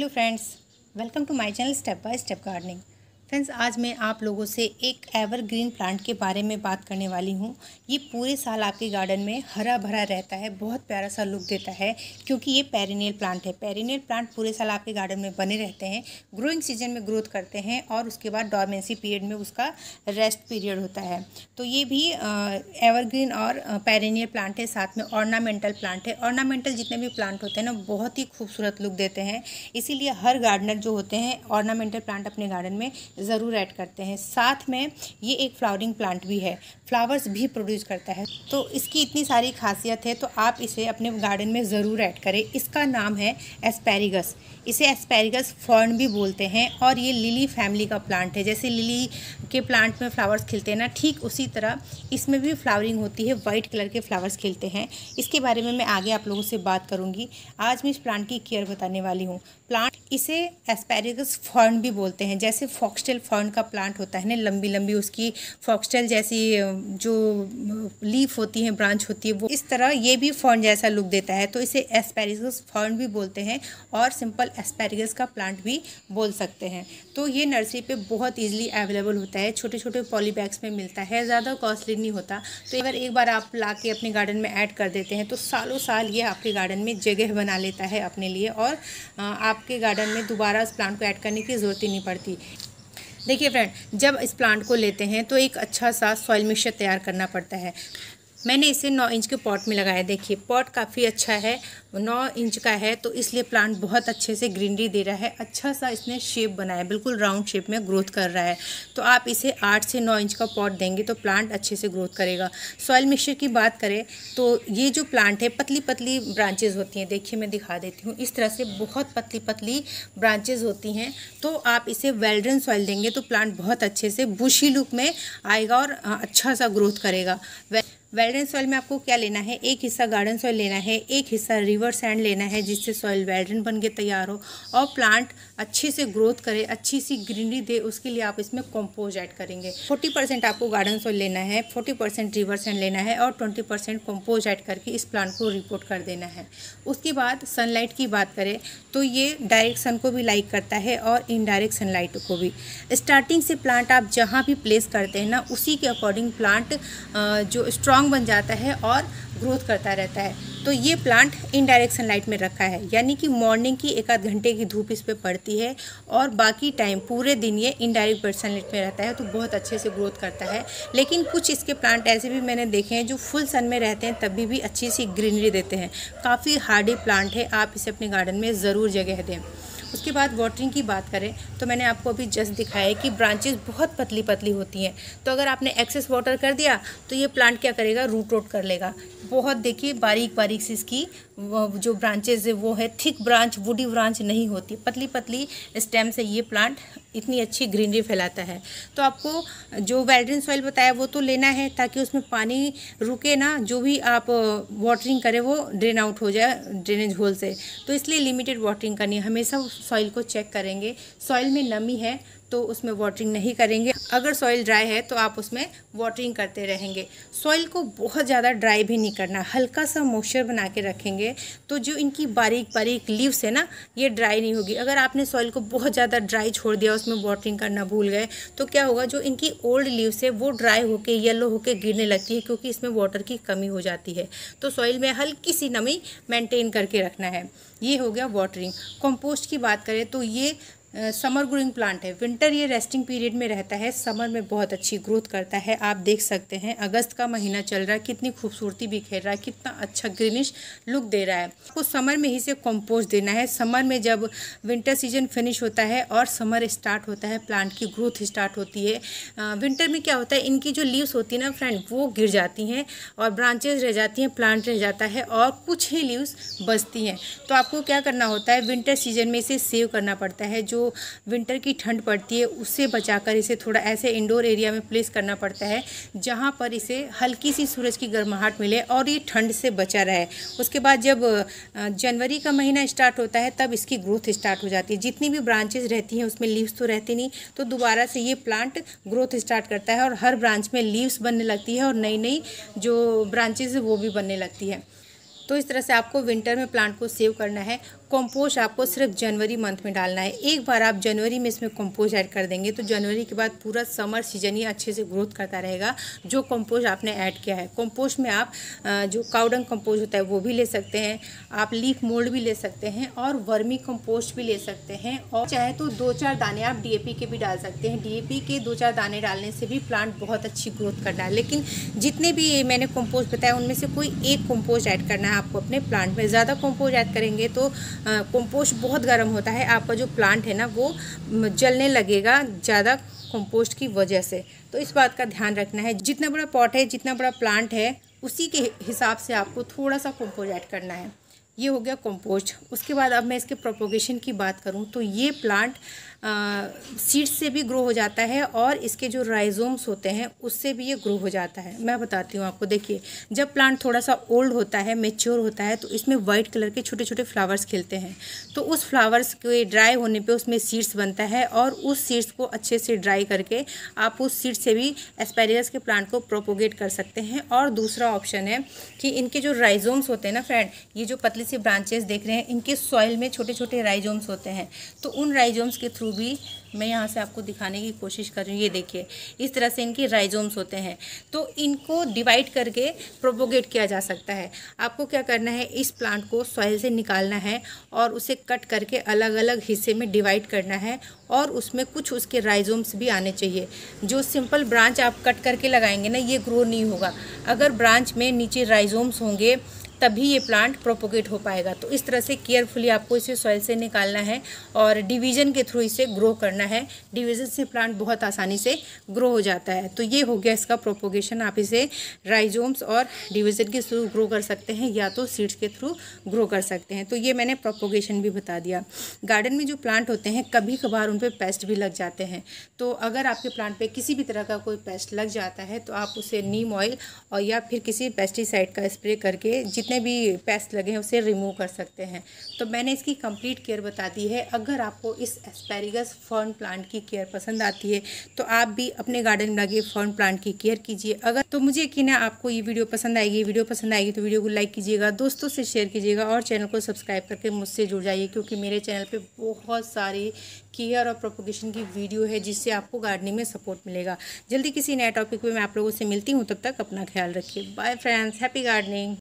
hello friends welcome to my channel step by step gardening friends आज मैं आप लोगों से एक एवरग्रीन प्लांट के बारे में बात करने वाली हूँ ये पूरे साल आपके गार्डन में हरा भरा रहता है बहुत प्यारा सा लुक देता है क्योंकि ये पेरिनियल प्लांट है पेरिनियल प्लांट पूरे साल आपके गार्डन में बने रहते हैं ग्रोइंग सीजन में ग्रोथ करते हैं और उसके बाद डॉमेंसी पीरियड में उसका रेस्ट पीरियड होता है तो ये भी एवरग्रीन और पेरिनियल प्लांट है साथ में ऑर्नामेंटल प्लांट है ऑर्नामेंटल जितने भी प्लांट होते हैं ना बहुत ही खूबसूरत लुक देते हैं इसीलिए हर गार्डनर जो होते हैं ऑर्नामेंटल प्लांट अपने गार्डन में ज़रूर ऐड करते हैं साथ में ये एक फ्लावरिंग प्लांट भी है फ्लावर्स भी प्रोड्यूस करता है तो इसकी इतनी सारी खासियत है तो आप इसे अपने गार्डन में ज़रूर ऐड करें इसका नाम है एस्पेरिगस इसे एस्पेरिगस फर्न भी बोलते हैं और ये लिली फैमिली का प्लांट है जैसे लिली के प्लांट में फ्लावर्स खिलते हैं ना ठीक उसी तरह इसमें भी फ्लावरिंग होती है वाइट कलर के फ्लावर्स खिलते हैं इसके बारे में मैं आगे आप लोगों से बात करूँगी आज मैं इस प्लांट की केयर बताने वाली हूँ प्लांट इसे एस्पेरिगस फर्न भी बोलते हैं जैसे फॉक्सटेल फर्न का प्लांट होता है ना लंबी लंबी उसकी फॉक्सटेल जैसी जो लीफ होती है ब्रांच होती है वो इस तरह ये भी फर्न जैसा लुक देता है तो इसे एस्पेरिगस फर्न भी बोलते हैं और सिंपल एस्पेरिगस का प्लांट भी बोल सकते हैं तो ये नर्सरी पर बहुत ईजिली अवेलेबल होता है है छोटे छोटे पॉली बैग्स में मिलता है ज़्यादा कॉस्टली नहीं होता तो अगर एक बार आप ला के अपने गार्डन में ऐड कर देते हैं तो सालों साल ये आपके गार्डन में जगह बना लेता है अपने लिए और आपके गार्डन में दोबारा उस प्लांट को ऐड करने की ज़रूरत ही नहीं पड़ती देखिए फ्रेंड जब इस प्लांट को लेते हैं तो एक अच्छा सा सॉइल मिक्सचर तैयार करना पड़ता है मैंने इसे नौ इंच के पॉट में लगाया देखिए पॉट काफ़ी अच्छा है नौ इंच का है तो इसलिए प्लांट बहुत अच्छे से ग्रीनरी दे रहा है अच्छा सा इसने शेप बनाया बिल्कुल राउंड शेप में ग्रोथ कर रहा है तो आप इसे आठ से नौ इंच का पॉट देंगे तो प्लांट अच्छे से ग्रोथ करेगा सॉइल मिक्सचर की बात करें तो ये जो प्लांट है पतली पतली ब्रांचेज़ होती हैं देखिए मैं दिखा देती हूँ इस तरह से बहुत पतली पतली ब्रांचेज़ होती हैं तो आप इसे वेल्ड्रन सॉइल देंगे तो प्लांट बहुत अच्छे से बुशी लुक में आएगा और अच्छा सा ग्रोथ करेगा वेल्डन सॉइल में आपको क्या लेना है एक हिस्सा गार्डन सॉइल लेना है एक हिस्सा रिवर सैंड लेना है जिससे सॉइल वेल्डन बन के तैयार हो और प्लांट अच्छे से ग्रोथ करे अच्छी सी ग्रीनरी दे उसके लिए आप इसमें कॉम्पोज ऐड करेंगे फोर्टी परसेंट आपको गार्डन सॉइल लेना है फोर्टी परसेंट रिवर सैंड लेना है और ट्वेंटी परसेंट कॉम्पोज ऐड करके इस प्लांट को रिपोर्ट कर देना है उसके बाद सनलाइट की बात करें तो ये डायरेक्ट सन को भी लाइक करता है और इनडायरेक्ट सनलाइट को भी स्टार्टिंग से प्लांट आप जहाँ भी प्लेस करते हैं ना उसी के अकॉर्डिंग प्लांट जो स्ट्रांग बन जाता है और ग्रोथ करता रहता है तो ये प्लांट इनडायरेक्ट सनलाइट में रखा है यानी कि मॉर्निंग की एक आध घंटे की धूप इस पर पड़ती है और बाकी टाइम पूरे दिन ये इनडायरेक्ट बर्ड सनलाइट में रहता है तो बहुत अच्छे से ग्रोथ करता है लेकिन कुछ इसके प्लांट ऐसे भी मैंने देखे हैं जो फुल सन में रहते हैं तभी भी अच्छी सी ग्रीनरी देते हैं काफ़ी हार्डी प्लांट है आप इसे अपने गार्डन में ज़रूर जगह दें उसके बाद वाटरिंग की बात करें तो मैंने आपको अभी जस्ट दिखाया कि ब्रांचेज बहुत पतली पतली होती हैं तो अगर आपने एक्सेस वाटर कर दिया तो ये प्लांट क्या करेगा रूट रोट कर लेगा बहुत देखिए बारीक बारीक से इसकी जो ब्रांचेज है वो है थिक ब्रांच वुडी ब्रांच नहीं होती पतली पतली स्टेम से ये प्लांट इतनी अच्छी ग्रीनरी फैलाता है तो आपको जो वेल्ड्रिन सॉइल बताया वो तो लेना है ताकि उसमें पानी रुके ना जो भी आप वाटरिंग करें वो ड्रेन आउट हो जाए ड्रेनेज होल से तो इसलिए लिमिटेड वाटरिंग करनी है हमेशा सॉइल को चेक करेंगे सॉइल में नमी है तो उसमें वाटरिंग नहीं करेंगे अगर सॉइल ड्राई है तो आप उसमें वाटरिंग करते रहेंगे सॉइल को बहुत ज़्यादा ड्राई भी नहीं करना हल्का सा मॉइस्चर बना के रखेंगे तो जो इनकी बारीक बारीक लीव्स है ना ये ड्राई नहीं होगी अगर आपने सॉइल को बहुत ज़्यादा ड्राई छोड़ दिया उसमें वाटरिंग करना भूल गए तो क्या होगा जो इनकी ओल्ड लीव्स है वो ड्राई होकर येलो होकर गिरने लगती है क्योंकि इसमें वाटर की कमी हो जाती है तो सॉइल में हल्की सी नमी मेंटेन करके रखना है ये हो गया वाटरिंग कंपोस्ट की बात करें तो ये समर ग्रोइंग प्लांट है विंटर ये रेस्टिंग पीरियड में रहता है समर में बहुत अच्छी ग्रोथ करता है आप देख सकते हैं अगस्त का महीना चल रहा है कितनी खूबसूरती बिखेर रहा है कितना अच्छा ग्रीनिश लुक दे रहा है आपको समर में ही से कंपोस्ट देना है समर में जब विंटर सीजन फिनिश होता है और समर स्टार्ट होता है प्लांट की ग्रोथ स्टार्ट होती है विंटर में क्या होता है इनकी जो लीव्स होती है ना फ्रेंड वो गिर जाती हैं और ब्रांचेज रह जाती हैं प्लांट रह जाता है और कुछ ही लीव्स बचती हैं तो आपको क्या करना होता है विंटर सीजन में इसे सेव करना पड़ता है जो विंटर की ठंड पड़ती है उससे बचाकर इसे थोड़ा ऐसे इंडोर एरिया में प्लेस करना पड़ता है जहाँ पर इसे हल्की सी सूरज की गर्माहट मिले और ये ठंड से बचा रहे उसके बाद जब जनवरी का महीना स्टार्ट होता है तब इसकी ग्रोथ स्टार्ट हो जाती है जितनी भी ब्रांचेज रहती हैं उसमें लीव्स तो रहती नहीं तो दोबारा से ये प्लांट ग्रोथ स्टार्ट करता है और हर ब्रांच में लीव्स बनने लगती है और नई नई जो ब्रांचेज वो भी बनने लगती है तो इस तरह से आपको विंटर में प्लांट को सेव करना है कंपोस्ट आपको सिर्फ जनवरी मंथ में डालना है एक बार आप जनवरी में इसमें कंपोस्ट ऐड कर देंगे तो जनवरी के बाद पूरा समर सीजन ही अच्छे से ग्रोथ करता रहेगा जो कंपोस्ट आपने ऐड किया है कंपोस्ट में आप जो काउडंग कंपोस्ट होता है वो भी ले सकते हैं आप लीफ मोल्ड भी ले सकते हैं और वर्मी कंपोस्ट भी ले सकते हैं और चाहे तो दो चार दाने आप डी के भी डाल सकते हैं डी के दो चार दाने डालने से भी प्लांट बहुत अच्छी ग्रोथ करना है लेकिन जितने भी मैंने कम्पोस्ट बताया उनमें से कोई एक कम्पोस्ट ऐड करना है आपको अपने प्लांट में ज़्यादा कंपोस्ट ऐड करेंगे तो कंपोस्ट बहुत गर्म होता है आपका जो प्लांट है ना वो जलने लगेगा ज़्यादा कंपोस्ट की वजह से तो इस बात का ध्यान रखना है जितना बड़ा पॉट है जितना बड़ा प्लांट है उसी के हिसाब से आपको थोड़ा सा कंपोस्ट ऐड करना है ये हो गया कंपोस्ट उसके बाद अब मैं इसके प्रोपोगेशन की बात करूँ तो ये प्लांट सीड्स से भी ग्रो हो जाता है और इसके जो राइजोम्स होते हैं उससे भी ये ग्रो हो जाता है मैं बताती हूँ आपको देखिए जब प्लांट थोड़ा सा ओल्ड होता है मेच्योर होता है तो इसमें वाइट कलर के छोटे छोटे फ्लावर्स खिलते हैं तो उस फ्लावर्स के ड्राई होने पर उसमें सीड्स बनता है और उस सीड्स को अच्छे से ड्राई करके आप उस सीड से भी एस्पेरियस के प्लांट को प्रोपोगेट कर सकते हैं और दूसरा ऑप्शन है कि इनके जो राइजोम्स होते हैं ना फ्रेंड ये जो पतली सी ब्रांचेस देख रहे हैं इनके सॉइल में छोटे छोटे राइजोम्स होते हैं तो उन राइजोम्स के थ्रू थ्रू भी मैं यहाँ से आपको दिखाने की कोशिश कर रही हूँ ये देखिए इस तरह से इनके राइजोम्स होते हैं तो इनको डिवाइड करके प्रोपोगेट किया जा सकता है आपको क्या करना है इस प्लांट को सॉइल से निकालना है और उसे कट करके अलग अलग हिस्से में डिवाइड करना है और उसमें कुछ उसके राइजोम्स भी आने चाहिए जो सिंपल ब्रांच आप कट करके लगाएंगे ना ये ग्रो नहीं होगा अगर ब्रांच में नीचे राइजोम्स होंगे तभी ये प्लांट प्रोपोगेट हो पाएगा तो इस तरह से केयरफुली आपको इसे सॉइल से निकालना है और डिवीज़न के थ्रू इसे ग्रो करना है डिवीज़न से प्लांट बहुत आसानी से ग्रो हो जाता है तो ये हो गया इसका प्रोपोगेशन आप इसे राइजोम्स और डिवीज़न के थ्रू ग्रो कर सकते हैं या तो सीड्स के थ्रू ग्रो कर सकते हैं तो ये मैंने प्रोपोगेशन भी बता दिया गार्डन में जो प्लांट होते हैं कभी कभार उन पर पेस्ट भी लग जाते हैं तो अगर आपके प्लांट पर किसी भी तरह का कोई पेस्ट लग जाता है तो आप उसे नीम ऑयल और या फिर किसी पेस्टिसाइड का स्प्रे करके जितने जितने भी पेस्ट लगे हैं उसे रिमूव कर सकते हैं तो मैंने इसकी कंप्लीट केयर बता दी है अगर आपको इस एस्पेरिगस फर्न प्लांट की केयर पसंद आती है तो आप भी अपने गार्डन में लगे फर्न प्लांट की केयर कीजिए अगर तो मुझे यकीन है आपको ये वीडियो पसंद आएगी वीडियो पसंद आएगी तो वीडियो को लाइक कीजिएगा दोस्तों से शेयर कीजिएगा और चैनल को सब्सक्राइब करके मुझसे जुड़ जाइए क्योंकि मेरे चैनल पर बहुत सारी केयर और प्रोपोगेशन की वीडियो है जिससे आपको गार्डनिंग में सपोर्ट मिलेगा जल्दी किसी नए टॉपिक पर मैं आप लोगों से मिलती हूँ तब तक अपना ख्याल रखिए बाय फ्रेंड्स हैप्पी गार्डनिंग